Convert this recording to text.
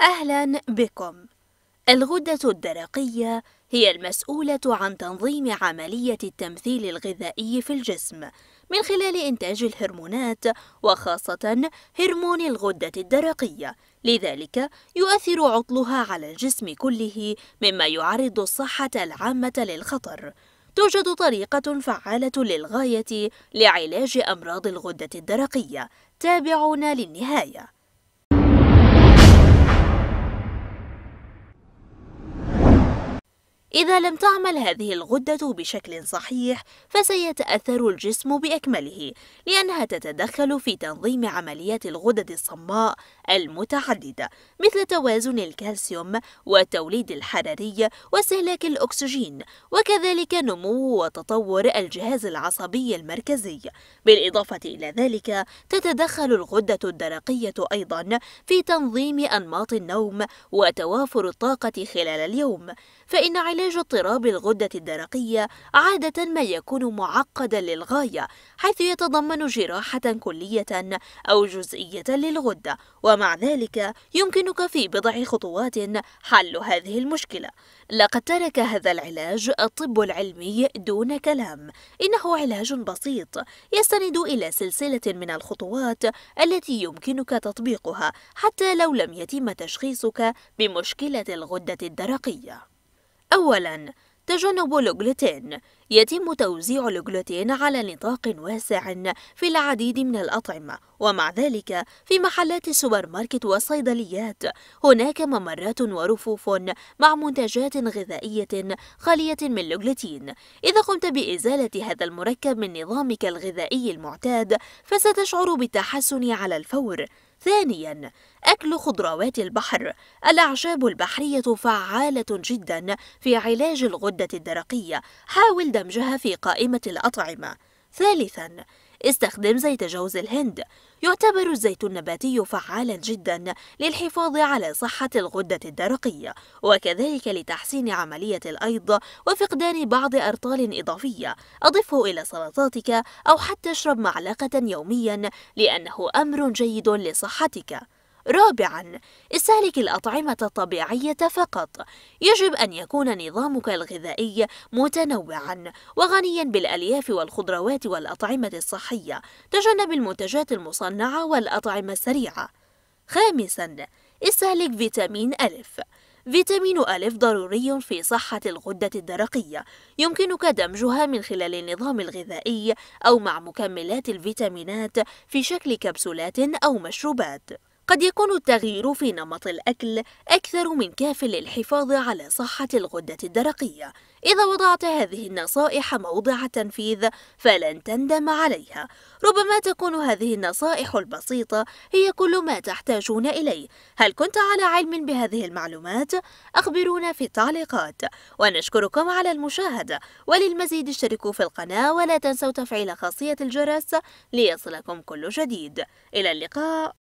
أهلا بكم. الغدة الدرقية هي المسؤولة عن تنظيم عملية التمثيل الغذائي في الجسم من خلال إنتاج الهرمونات وخاصة هرمون الغدة الدرقية، لذلك يؤثر عطلها على الجسم كله مما يعرض الصحة العامة للخطر. توجد طريقة فعالة للغاية لعلاج أمراض الغدة الدرقية، تابعونا للنهاية. إذا لم تعمل هذه الغدة بشكل صحيح فسيتأثر الجسم بأكمله لأنها تتدخل في تنظيم عمليات الغدد الصماء المتعددة مثل توازن الكالسيوم والتوليد الحراري واستهلاك الأكسجين وكذلك نمو وتطور الجهاز العصبي المركزي بالإضافة إلى ذلك تتدخل الغدة الدرقية أيضا في تنظيم أنماط النوم وتوافر الطاقة خلال اليوم فإن علاج اضطراب الغدة الدرقية عادة ما يكون معقدا للغاية حيث يتضمن جراحة كلية أو جزئية للغدة ومع ذلك يمكنك في بضع خطوات حل هذه المشكلة لقد ترك هذا العلاج الطب العلمي دون كلام إنه علاج بسيط يستند إلى سلسلة من الخطوات التي يمكنك تطبيقها حتى لو لم يتم تشخيصك بمشكلة الغدة الدرقية أولاً تجنب الجلوتين يتم توزيع الجلوتين على نطاق واسع في العديد من الأطعمة ومع ذلك في محلات السوبر ماركت والصيدليات هناك ممرات ورفوف مع منتجات غذائية خالية من الجلوتين إذا قمت بإزالة هذا المركب من نظامك الغذائي المعتاد فستشعر بالتحسن على الفور ثانيا أكل خضروات البحر الأعشاب البحرية فعالة جدا في علاج الغدة الدرقية حاول دمجها في قائمة الأطعمة ثالثا استخدم زيت جوز الهند يعتبر الزيت النباتي فعالا جدا للحفاظ على صحة الغدة الدرقية وكذلك لتحسين عملية الأيض وفقدان بعض أرطال إضافية أضفه إلى سلطاتك أو حتى اشرب معلقة يوميا لأنه أمر جيد لصحتك رابعاً استهلك الأطعمة الطبيعية فقط يجب أن يكون نظامك الغذائي متنوعاً وغنياً بالألياف والخضروات والأطعمة الصحية تجنب المنتجات المصنعة والأطعمة السريعة خامساً استهلك فيتامين ألف فيتامين ألف ضروري في صحة الغدة الدرقية يمكنك دمجها من خلال النظام الغذائي أو مع مكملات الفيتامينات في شكل كبسولات أو مشروبات قد يكون التغيير في نمط الأكل أكثر من كاف للحفاظ على صحة الغدة الدرقية إذا وضعت هذه النصائح موضع التنفيذ فلن تندم عليها ربما تكون هذه النصائح البسيطة هي كل ما تحتاجون إليه هل كنت على علم بهذه المعلومات؟ أخبرونا في التعليقات ونشكركم على المشاهدة وللمزيد اشتركوا في القناة ولا تنسوا تفعيل خاصية الجرس ليصلكم كل جديد إلى اللقاء